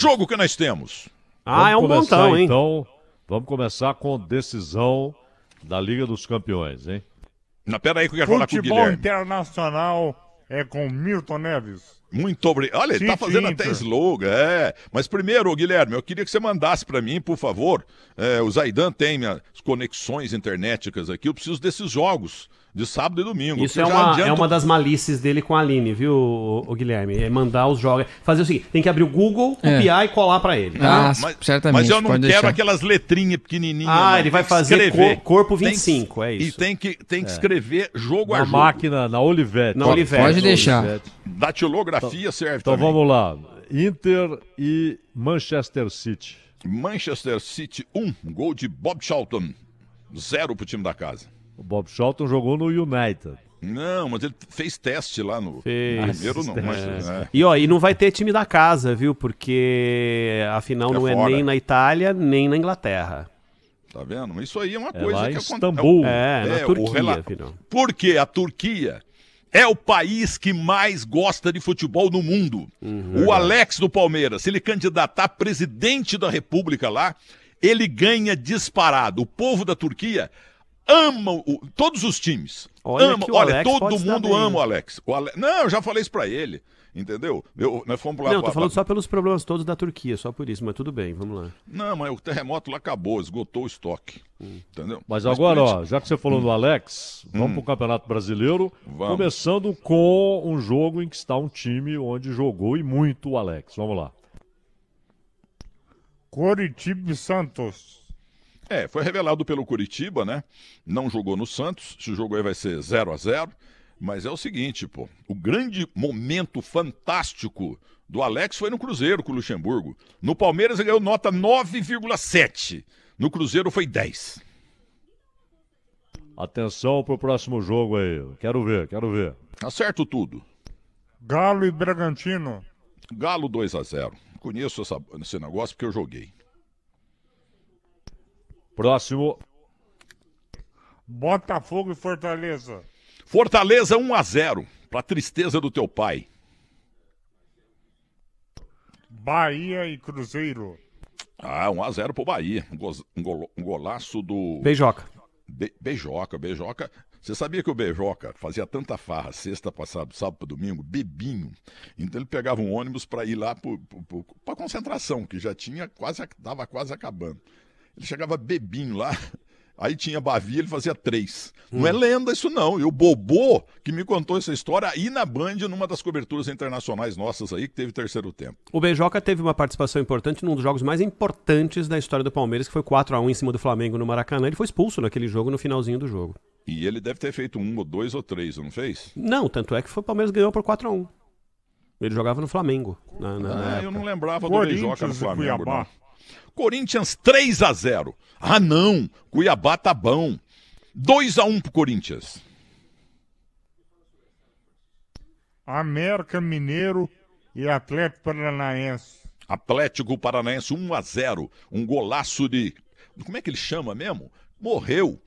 jogo que nós temos. Ah, vamos é um começar, montão, hein? Então, vamos começar com decisão da Liga dos Campeões, hein? Na pera aí que eu quero falar com o Guilherme. Futebol internacional é com Milton Neves. Muito obrigado. Olha, ele tá fazendo Inter. até slogan, é. Mas primeiro, Guilherme, eu queria que você mandasse para mim, por favor. É, o Zaidan tem minhas conexões internéticas aqui, eu preciso desses jogos de sábado e domingo. Isso é uma, é uma das malícies dele com a Aline, viu, o, Guilherme? É mandar os jogos. Fazer o seguinte: tem que abrir o Google, é. copiar é. e colar para ele. Tá? Ah, mas, certamente. Mas eu não quero deixar. aquelas letrinhas pequenininhas. Ah, não. ele vai fazer Cor, corpo 25, tem, é isso. E tem que, tem que é. escrever jogo na a jogo. máquina, na Olivetti. Na Olivetti. Pode deixar. Olivetti. Datilografia então, serve então, também. Então vamos lá: Inter e Manchester City. Manchester City 1, um, gol de Bob Charlton. Zero pro time da casa. O Bob Shelton jogou no United. Não, mas ele fez teste lá no fez primeiro não. Mas, é. E ó, e não vai ter time da casa, viu? Porque afinal é não é nem na Itália nem na Inglaterra. Tá vendo? Isso aí é uma é coisa lá que Istambul. acontece. É, é, na é, Turquia, rela... afinal. Porque a Turquia é o país que mais gosta de futebol no mundo. Uhum. O Alex do Palmeiras, se ele candidatar presidente da República lá, ele ganha disparado. O povo da Turquia amam o, todos os times. Olha, amam, olha todo mundo ama o Alex. o Alex. Não, eu já falei isso pra ele. Entendeu? Eu, nós fomos lá, Não, tô falando só pelos problemas todos da Turquia, só por isso, mas tudo bem, vamos lá. Não, mas o terremoto lá acabou, esgotou o estoque. Hum. Entendeu? Mas, mas agora, ó, já que você falou hum. do Alex, vamos hum. pro Campeonato Brasileiro. Vamos. Começando com um jogo em que está um time onde jogou e muito o Alex. Vamos lá. Coritiba Santos. É, foi revelado pelo Curitiba, né? Não jogou no Santos. Esse jogo aí vai ser 0 a 0 Mas é o seguinte, pô. O grande momento fantástico do Alex foi no Cruzeiro com o Luxemburgo. No Palmeiras ele ganhou nota 9,7. No Cruzeiro foi 10. Atenção pro próximo jogo aí. Quero ver, quero ver. Acerto tudo. Galo e Bragantino. Galo 2 a 0 Conheço essa, esse negócio porque eu joguei. Próximo. Botafogo e Fortaleza. Fortaleza 1 a 0 para tristeza do teu pai. Bahia e Cruzeiro. Ah, 1 a 0 pro Bahia. Um, go um, golaço do Beijoca. Be Beijoca, Beijoca. Você sabia que o Beijoca fazia tanta farra sexta passado, sábado para domingo, bebinho. Então ele pegava um ônibus para ir lá para concentração, que já tinha quase dava quase acabando. Ele chegava bebinho lá, Aí tinha Bavi, ele fazia três. Hum. Não é hum. lenda isso não. E o Bobô, que me contou essa história aí na Band, numa das coberturas internacionais nossas aí, que teve terceiro tempo. O Beijoca teve uma participação importante num dos jogos mais importantes da história do Palmeiras, que foi 4 a 1 em cima do Flamengo no Maracanã. Ele foi expulso naquele jogo, no finalzinho do jogo. E ele deve ter feito um ou dois ou três, não fez? Não, tanto é que foi, o Palmeiras ganhou por 4 a 1 Ele jogava no Flamengo. Na, na, ah, na eu não lembrava do Beijoca no Flamengo, Cuiabá. não. Corinthians 3 a 0. Ah, não, Cuiabá tá bom. 2 a 1 pro Corinthians. América Mineiro e Atlético Paranaense. Atlético Paranaense 1 a 0, um golaço de como é que ele chama mesmo? Morreu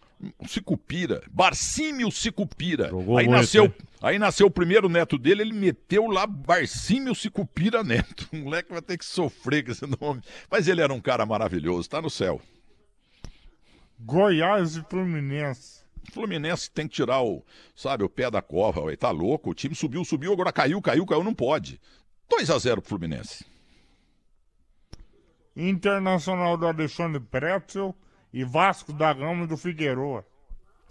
Sicupira, Barcímio Sicupira. aí nasceu, aí nasceu o primeiro neto dele, ele meteu lá Barcímio Sicupira Neto. O moleque vai ter que sofrer com esse nome. Mas ele era um cara maravilhoso, tá no céu. Goiás e Fluminense. Fluminense tem que tirar o, sabe, o pé da cova, ué. tá louco, o time subiu, subiu, agora caiu, caiu, caiu, não pode. 2 a 0 pro Fluminense. Internacional do Alexandre Pretzel e Vasco da Gama do Figueroa.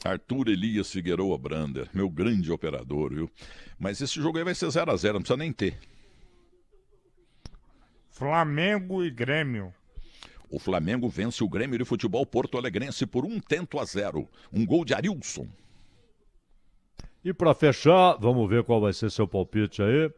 Arthur Elias Figueroa Brander, meu grande operador, viu? Mas esse jogo aí vai ser 0x0, não precisa nem ter. Flamengo e Grêmio. O Flamengo vence o Grêmio de futebol porto alegrense por um tento a zero. Um gol de Arilson. E para fechar, vamos ver qual vai ser seu palpite aí.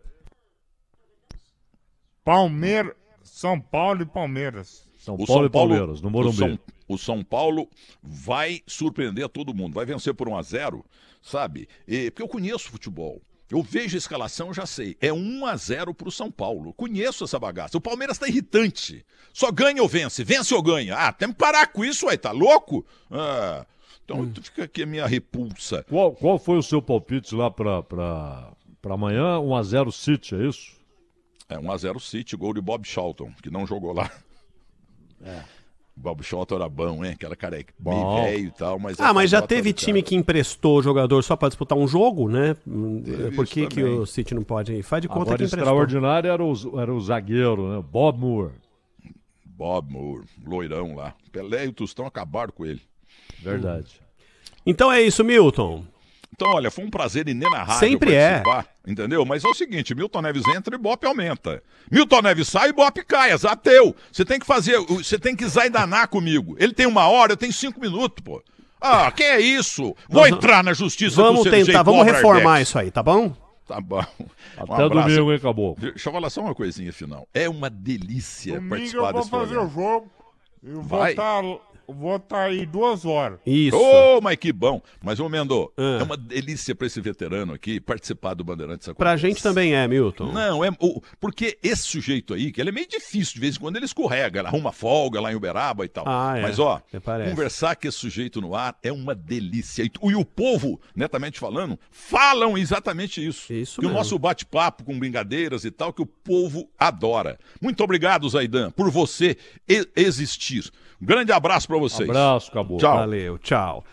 Palmeiras, São Paulo e Palmeiras. São o Paulo São e Paulo, Palmeiras, no Morumbi o São Paulo vai surpreender todo mundo, vai vencer por 1 a 0 sabe? E, porque eu conheço futebol. Eu vejo a escalação, já sei. É 1 a 0 para o São Paulo. Conheço essa bagaça. O Palmeiras está irritante. Só ganha ou vence. Vence ou ganha. Ah, tem que parar com isso, aí. Tá louco? Ah, então hum. fica aqui a minha repulsa. Qual, qual foi o seu palpite lá para amanhã? 1 a 0 City, é isso? É, 1 a 0 City. Gol de Bob Shelton, que não jogou lá. É. Babuchota né? era é bom, hein? Aquela careca bom. meio velho e tal, mas... Ah, é mas já teve time cara. que emprestou jogador só para disputar um jogo, né? Teve Por que, que o City não pode? Faz de conta Agora, que emprestou. extraordinário era o, era o zagueiro, né? Bob Moore. Bob Moore, loirão lá. Pelé e o Tostão acabaram com ele. Verdade. Então é isso, Milton. Então, olha, foi um prazer inenarrável Sempre é. participar. É. Entendeu? Mas é o seguinte, Milton Neves entra e Bop aumenta. Milton Neves sai e Bop cai, exateu. É você tem que fazer, você tem que zaidanar comigo. Ele tem uma hora, eu tenho cinco minutos, pô. Ah, que é isso? Vou entrar na justiça Vamos do tentar, vamos reformar Ardex. isso aí, tá bom? Tá bom. Até domingo, hein, acabou. Deixa eu falar só uma coisinha final. É uma delícia domingo participar eu vou desse fazer o jogo. Eu vou Vai. estar tá vou estar aí duas horas. Isso. Ô, oh, mas que bom. Mas, ô, Mendo, ah. é uma delícia para esse veterano aqui participar do Bandeirantes Para Pra gente também é, Milton. Não, é. Porque esse sujeito aí, que ele é meio difícil, de vez em quando ele escorrega, ele arruma folga lá em Uberaba e tal. Ah, é. Mas, ó, conversar com esse sujeito no ar é uma delícia. E, e o povo, netamente falando, falam exatamente isso. Isso. Que o nosso bate-papo com brincadeiras e tal, que o povo adora. Muito obrigado, Zaidan, por você existir. Grande abraço para vocês. Abraço, acabou. Tchau. Valeu, tchau.